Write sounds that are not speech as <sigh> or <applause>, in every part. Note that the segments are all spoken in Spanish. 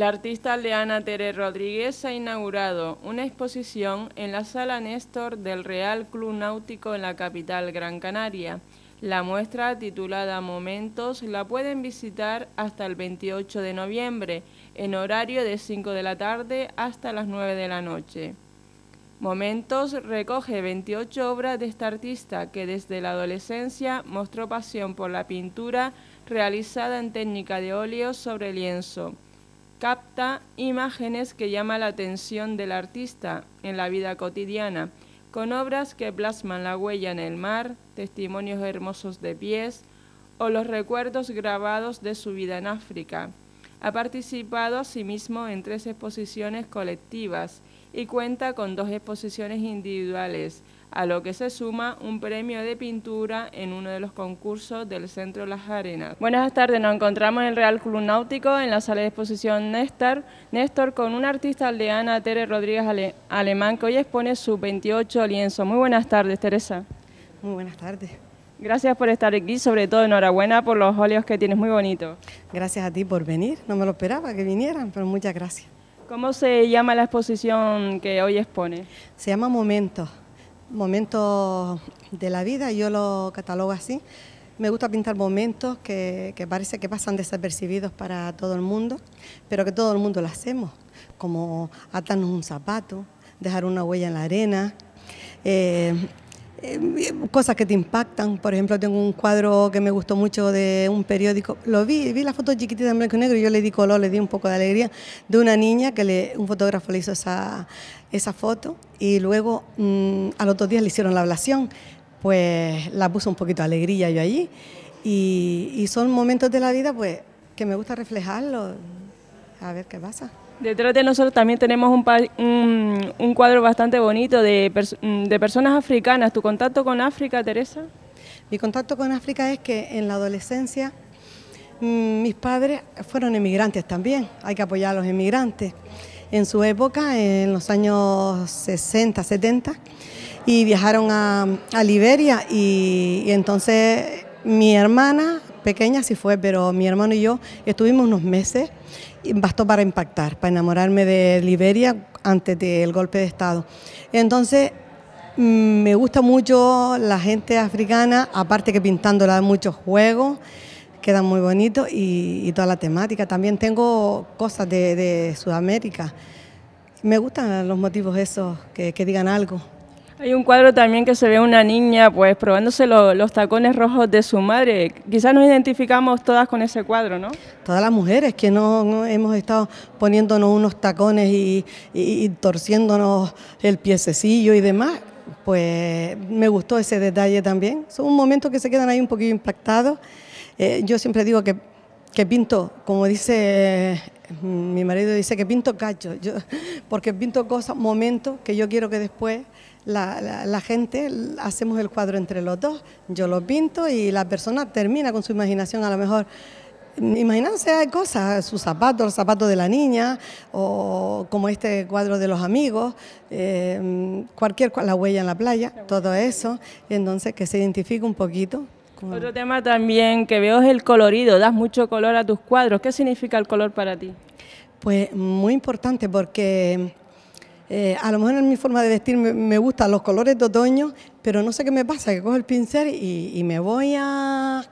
La artista Leana Tere Rodríguez ha inaugurado una exposición en la Sala Néstor del Real Club Náutico en la capital Gran Canaria. La muestra, titulada Momentos, la pueden visitar hasta el 28 de noviembre, en horario de 5 de la tarde hasta las 9 de la noche. Momentos recoge 28 obras de esta artista que desde la adolescencia mostró pasión por la pintura realizada en técnica de óleo sobre lienzo capta imágenes que llama la atención del artista en la vida cotidiana, con obras que plasman la huella en el mar, testimonios hermosos de pies o los recuerdos grabados de su vida en África. Ha participado asimismo en tres exposiciones colectivas y cuenta con dos exposiciones individuales, a lo que se suma un premio de pintura en uno de los concursos del Centro Las Arenas. Buenas tardes, nos encontramos en el Real Club Náutico, en la sala de exposición Néstor, Néstor con una artista aldeana, Tere Rodríguez Alemán, que hoy expone su 28 lienzo. Muy buenas tardes, Teresa. Muy buenas tardes. Gracias por estar aquí, sobre todo enhorabuena por los óleos que tienes, muy bonitos. Gracias a ti por venir, no me lo esperaba que vinieran, pero muchas gracias. ¿Cómo se llama la exposición que hoy expone? Se llama Momentos momentos de la vida, yo lo catalogo así. Me gusta pintar momentos que, parece que pasan desapercibidos para todo el mundo, pero que todo el mundo lo hacemos, como atarnos un zapato, dejar una huella en la arena, eh, eh, cosas que te impactan. Por ejemplo, tengo un cuadro que me gustó mucho de un periódico. Lo vi, vi la foto chiquitita en blanco y negro y yo le di color, le di un poco de alegría, de una niña que un fotógrafo le hizo esa, esa foto y luego mm, a los dos días le hicieron la ablación. Pues la puso un poquito de alegría yo allí. Y, y son momentos de la vida pues que me gusta reflejarlo. A ver qué pasa. Detrás de nosotros también tenemos un, cuadro bastante bonito de, personas africanas. ¿Tu contacto con África, Teresa? Mi contacto con África es que en la adolescencia mm, mis padres fueron emigrantes también, hay que apoyar a los emigrantes. En su época, en los años 60, 70, y viajaron a, Liberia y, entonces mi hermana pequeña sí fue, pero mi hermano y yo estuvimos unos meses y bastó para impactar, para enamorarme de Liberia antes del golpe de Estado. Entonces, mm, me gusta mucho la gente africana, aparte que pintándola muchos juegos, queda muy bonito y, toda la temática. También tengo cosas de, Sudamérica. Me gustan los motivos esos que digan algo. Hay un cuadro también que se ve una niña pues probándose los tacones rojos de su madre. Quizás nos identificamos todas con ese cuadro, ¿no? Todas las mujeres que no, hemos estado poniéndonos unos tacones y, torciéndonos el piececillo y demás pues me gustó ese detalle también. Son momentos que se quedan ahí un poquito impactados. Eh, yo siempre digo que, pinto, como dice mi marido, dice que pinto cacho, yo, <laughs> porque pinto cosas, momentos que yo quiero que después la, gente, hacemos el cuadro entre los dos, yo lo pinto y la persona termina con su imaginación a lo mejor. imagínense hay cosas, sus zapatos, el zapatos de la niña, o como este cuadro de los amigos, eh, cualquier la huella en la playa, todo eso, y entonces que se identifique un poquito Otro tema también que veo es el colorido, das mucho color a tus cuadros. ¿Qué significa el color para ti? Pues muy importante porque eh, a lo mejor en mi forma de vestir me, gustan los colores de otoño, pero no sé qué me pasa, que cojo el pincel y, me voy a,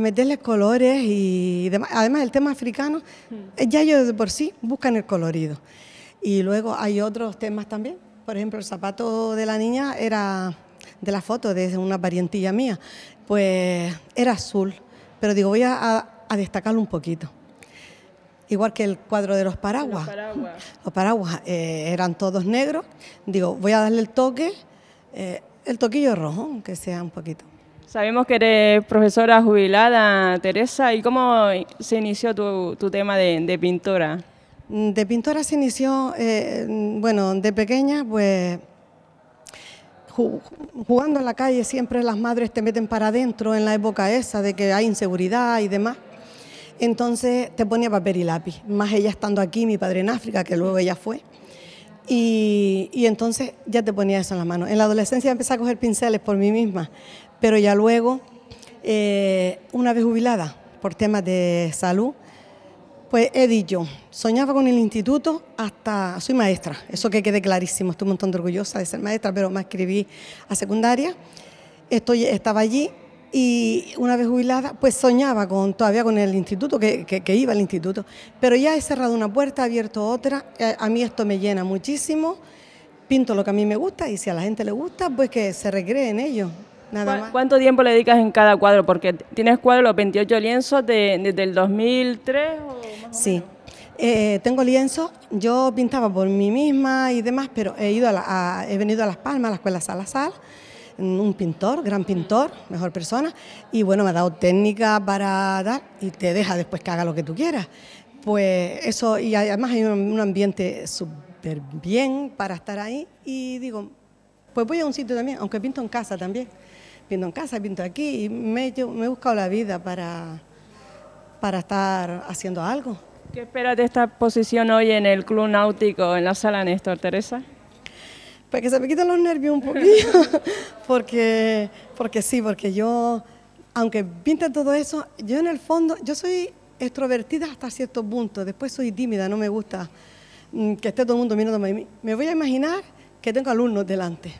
meterle colores y Además, el tema africano, mm. eh, ya ellos de por sí buscan el colorido. Y luego hay otros temas también. Por ejemplo, el zapato de la niña era de la foto, de una parientilla mía, pues era azul. Pero digo, voy a destacarlo un poquito igual que el cuadro de los paraguas. Los paraguas, <laughs> eh, eran todos negros. Digo, voy a darle el toque, eh, el toquillo rojo, aunque sea un poquito. Sabemos que eres profesora jubilada, Teresa, ¿y cómo se inició tu, tema de, pintora? De pintora se inició, eh, bueno, de pequeña, pues jugando en la calle siempre las madres te meten para adentro en la época esa de que hay inseguridad y demás. Entonces te ponía papel y lápiz, más ella estando aquí, mi padre en África, que luego ella fue. Y, entonces ya te ponía eso en las manos. En la adolescencia empecé a coger pinceles por mí misma, pero ya luego, eh, una vez jubilada por temas de salud, pues he dicho, soñaba con el instituto hasta, soy maestra, eso que quede clarísimo, estoy un montón de orgullosa de ser maestra, pero me escribí a secundaria, Estoy, estaba allí y una vez jubilada, pues soñaba con, todavía con el instituto, que, que, iba al instituto. Pero ya he cerrado una puerta, he abierto otra. Eh, a mí esto me llena muchísimo. Pinto lo que a mí me gusta y si a la gente le gusta, pues que se recree en ello. Nada más. ¿Cuánto tiempo le dedicas en cada cuadro? Porque tienes cuadros, 28 lienzos desde el 2003 o más Sí. O menos. Eh, tengo lienzos, yo pintaba por mí misma y demás, pero he, ido a, he venido a Las Palmas, a la Escuela Salazar, un pintor, gran pintor, mejor persona, y bueno, me ha dado técnica para dar y te deja después que haga lo que tú quieras. Pues eso, y además hay un, ambiente súper bien para estar ahí y digo, pues voy a un sitio también, aunque pinto en casa también, pinto en casa, pinto aquí, y me, me he buscado la vida para, para estar haciendo algo. ¿Qué esperas de esta posición hoy en el Club Náutico, en la sala Néstor Teresa? para que se me quiten los nervios un poquito, <laughs> porque, porque sí, porque yo, aunque pinta todo eso, yo en el fondo, yo soy extrovertida hasta cierto punto, después soy tímida, no me gusta mm, que esté todo el mundo mirando a mí. Me voy a imaginar que tengo alumnos delante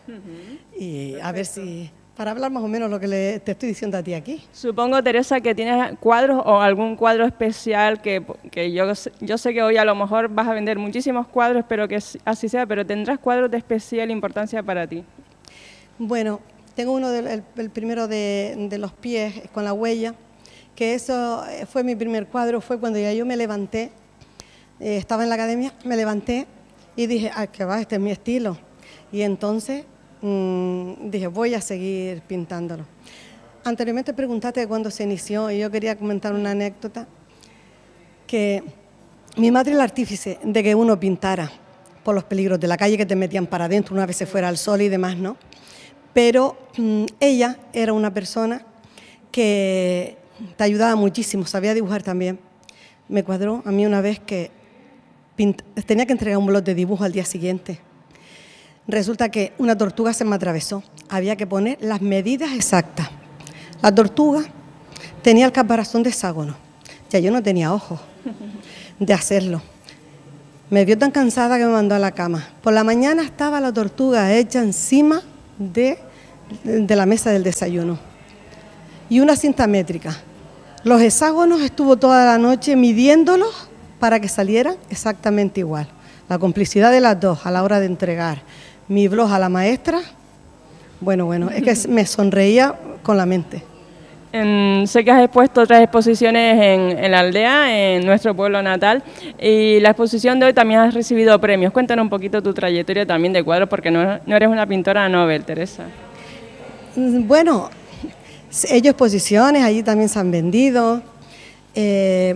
y a ver si para hablar más o menos lo que te estoy diciendo a ti aquí. Supongo, Teresa, que tienes cuadros o algún cuadro especial que, yo, yo sé que hoy a lo mejor vas a vender muchísimos cuadros, pero que así sea, pero tendrás cuadros de especial importancia para ti. Bueno, tengo uno del el, primero de, los pies con la huella, que eso eh, fue mi primer cuadro, fue cuando ya yo me levanté, eh, estaba en la academia, me levanté y dije, ah, que va, este es mi estilo. Y entonces Mm, dije, voy a seguir pintándolo. Anteriormente preguntaste cuándo se inició y yo quería comentar una anécdota que mi madre era artífice de que uno pintara por los peligros de la calle que te metían para adentro una vez se fuera al sol y demás, ¿no? Pero mm, ella era una persona que te ayudaba muchísimo, sabía dibujar también. Me cuadró a mí una vez que tenía que entregar un blog de dibujo al día siguiente Resulta que una tortuga se me atravesó. Había que poner las medidas exactas. La tortuga tenía el caparazón de hexágono. Ya yo no tenía ojos de hacerlo. Me vio tan cansada que me mandó a la cama. Por la mañana estaba la tortuga hecha encima de, la mesa del desayuno. Y una cinta métrica. Los hexágonos estuvo toda la noche midiéndolos para que salieran exactamente igual. La complicidad de las dos a la hora de entregar mi blog a la maestra. Bueno, bueno, es que me sonreía con la mente. sé que has expuesto otras exposiciones en, la aldea, en nuestro pueblo natal, y la exposición de hoy también has recibido premios. Cuéntanos un poquito tu trayectoria también de cuadro, porque no, eres una pintora Nobel, Teresa. Mm, bueno, he hecho exposiciones, allí también se han vendido. Eh,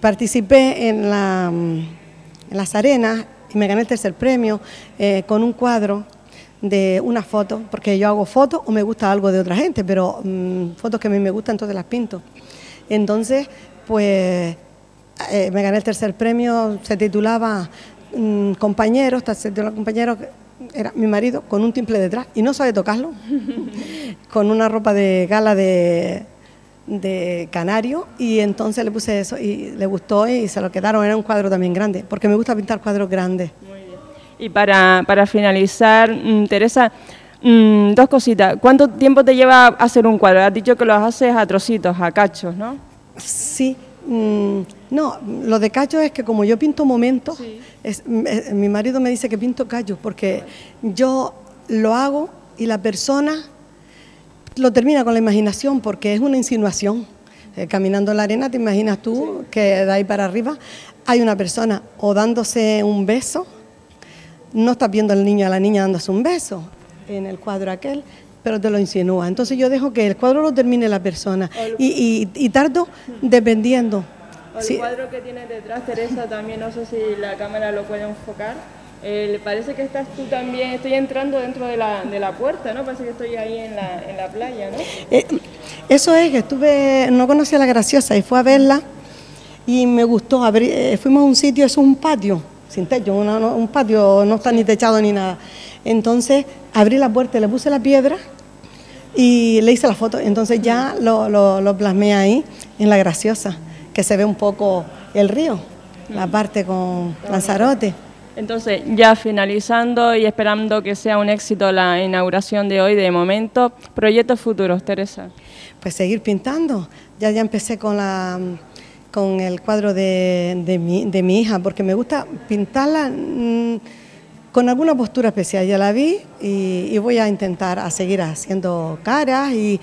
participé mm, en las arenas y me gané el tercer premio eh, con un cuadro de una foto, porque yo hago fotos o me gusta algo de otra gente, pero mm, fotos que a mí me gustan, entonces las pinto. Entonces, pues eh, me gané el tercer premio, se titulaba mm, Compañeros, se titulaba Compañeros, era mi marido con un timple detrás y no sabe tocarlo, <laughs> con una ropa de gala de de canario y entonces le puse eso y le gustó y se lo quedaron. Era un cuadro también grande, porque me gusta pintar cuadros grandes. Muy bien. Y para, finalizar, mm, Teresa, mm, dos cositas. ¿Cuánto tiempo te lleva hacer un cuadro? Has dicho que los haces a trocitos, a cachos, ¿no? Sí. Mm, no, lo de cachos es que como yo pinto momentos, es, eh, mi marido me dice que pinto cachos porque yo lo hago y la persona lo termina con la imaginación porque es una insinuación. Eh, caminando en la arena, te imaginas tú que de ahí para arriba hay una persona o dándose un beso, no estás viendo al niño a la niña dándose un beso en el cuadro aquel, pero te lo insinúa. Entonces yo dejo que el cuadro lo termine la persona y, y, tardo dependiendo. el cuadro que tiene detrás, Teresa, también no sé si la cámara lo puede enfocar. Eh, parece que estás tú también, estoy entrando dentro de la, puerta, ¿no? Parece que estoy ahí en la, playa, ¿no? Eh, eso es, que estuve, no conocía a la graciosa y fui a verla y me gustó. Eh, fuimos a un sitio, es un patio, sin techo, un patio, no está ni techado ni nada. Entonces abrí la puerta, le puse la piedra y le hice la foto. Entonces ya lo, lo, lo plasmé ahí en la graciosa, que se ve un poco el río, la parte con Lanzarote. Entonces, ya finalizando y esperando que sea un éxito la inauguración de hoy, de momento, proyectos futuros, Teresa. Pues seguir pintando. Ya ya empecé con la con el cuadro de, de, mi, de mi hija, porque me gusta pintarla. Mm, con alguna postura especial, ya la vi y, voy a intentar a seguir haciendo caras y,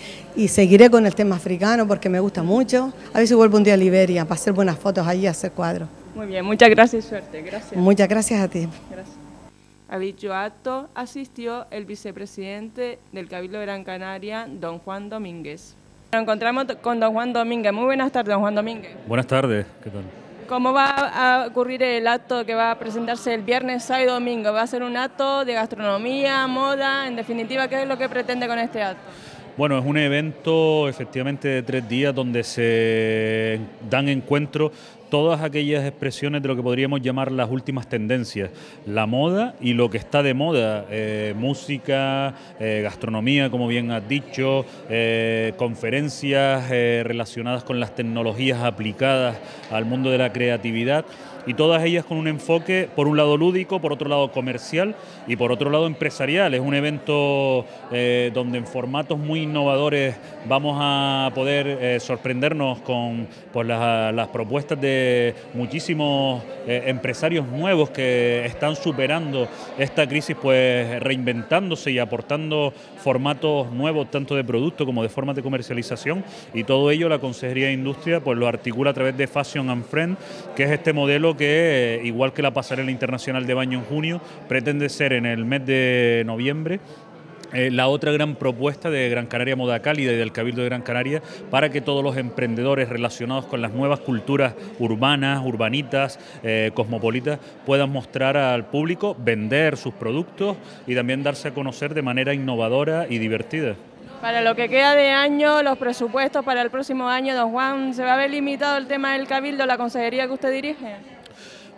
seguiré con el tema africano porque me gusta mucho. A ver si vuelvo un día a Liberia para hacer buenas fotos allí, hacer cuadros. Muy bien, muchas gracias y suerte. Gracias. Muchas gracias a ti. Gracias. A dicho acto asistió el vicepresidente del Cabildo de Gran Canaria, don Juan Domínguez. Nos encontramos con don Juan Domínguez. Muy buenas tardes, don Juan Domínguez. Buenas tardes, ¿qué tal? cómo va a ocurrir el acto que va a presentarse el viernes, sábado y domingo. Va a ser un acto de gastronomía, moda, en definitiva, ¿qué es lo que pretende con este acto? Bueno, es un evento efectivamente de tres días donde se dan encuentro todas aquellas expresiones de lo que podríamos llamar las últimas tendencias, la moda y lo que está de moda, eh, música, eh, gastronomía, como bien has dicho, eh, conferencias relacionadas con las tecnologías aplicadas al mundo de la creatividad y todas ellas con un enfoque, por un lado lúdico, por otro lado comercial y por otro lado empresarial. Es un evento eh, donde en formatos muy innovadores vamos a poder eh, sorprendernos con pues, las, propuestas de muchísimos eh, empresarios nuevos que están superando esta crisis, pues reinventándose y aportando formatos nuevos, tanto de producto como de formas de comercialización. Y todo ello la Consejería de Industria pues, lo articula a través de Fashion and Friend, que es este modelo que, igual que la pasarela internacional de baño en junio, pretende ser en el mes de noviembre eh, la otra gran propuesta de Gran Canaria Moda Cálida y del Cabildo de Gran Canaria para que todos los emprendedores relacionados con las nuevas culturas urbanas, urbanitas, eh, cosmopolitas, puedan mostrar al público, vender sus productos y también darse a conocer de manera innovadora y divertida. Para lo que queda de año, los presupuestos para el próximo año, don Juan, ¿se va a ver limitado el tema del Cabildo, la consejería que usted dirige?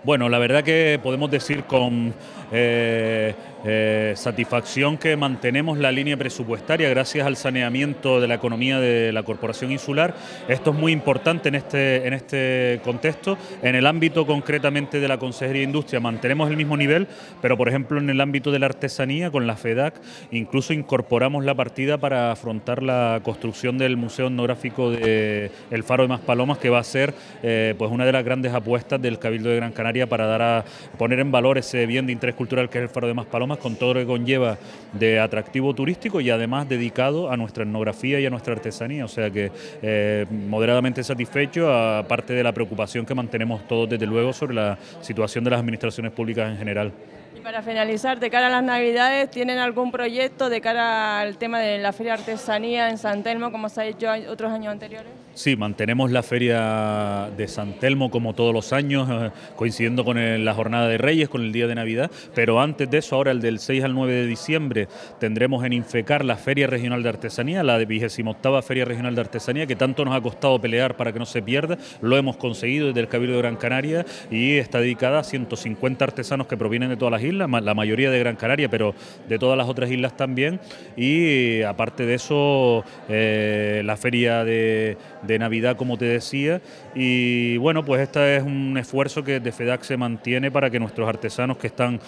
Bueno, la verdad que podemos decir con eh, eh, satisfacción que mantenemos la línea presupuestaria gracias al saneamiento de la economía de la Corporación Insular. Esto es muy importante en este, en este contexto. En el ámbito concretamente de la Consejería de Industria mantenemos el mismo nivel, pero por ejemplo en el ámbito de la artesanía con la FEDAC incluso incorporamos la partida para afrontar la construcción del Museo Etnográfico de El Faro de Maspalomas que va a ser eh, pues una de las grandes apuestas del Cabildo de Gran Canaria para dar a, poner en valor ese bien de interés cultural que es el Faro de Maspalomas con todo lo que conlleva de atractivo turístico y además dedicado a nuestra etnografía y a nuestra artesanía. O sea que eh, moderadamente satisfecho, aparte de la preocupación que mantenemos todos desde luego sobre la situación de las administraciones públicas en general. Y para finalizar, de cara a las Navidades, ¿tienen algún proyecto de cara al tema de la Feria Artesanía en San Telmo, como se ha hecho otros años anteriores? Sí, mantenemos la feria de San Telmo como todos los años, eh, coincidiendo con la jornada de Reyes, con el día de Navidad, pero antes de eso, ahora el del 6 al 9 de diciembre, tendremos en Infecar la Feria Regional de Artesanía, la de 28 Feria Regional de Artesanía, que tanto nos ha costado pelear para que no se pierda, lo hemos conseguido desde el Cabildo de Gran Canaria y está dedicada a 150 artesanos que provienen de todas las islas, la mayoría de Gran Canaria, pero de todas las otras islas también, y aparte de eso, eh, la feria de de Navidad, como te decía. Y bueno, pues este es un esfuerzo que de FEDAC se mantiene para que nuestros artesanos que están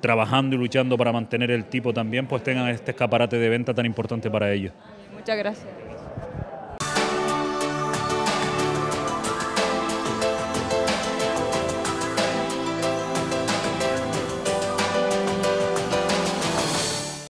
trabajando y luchando para mantener el tipo también, pues tengan este escaparate de venta tan importante para ellos. Muchas gracias.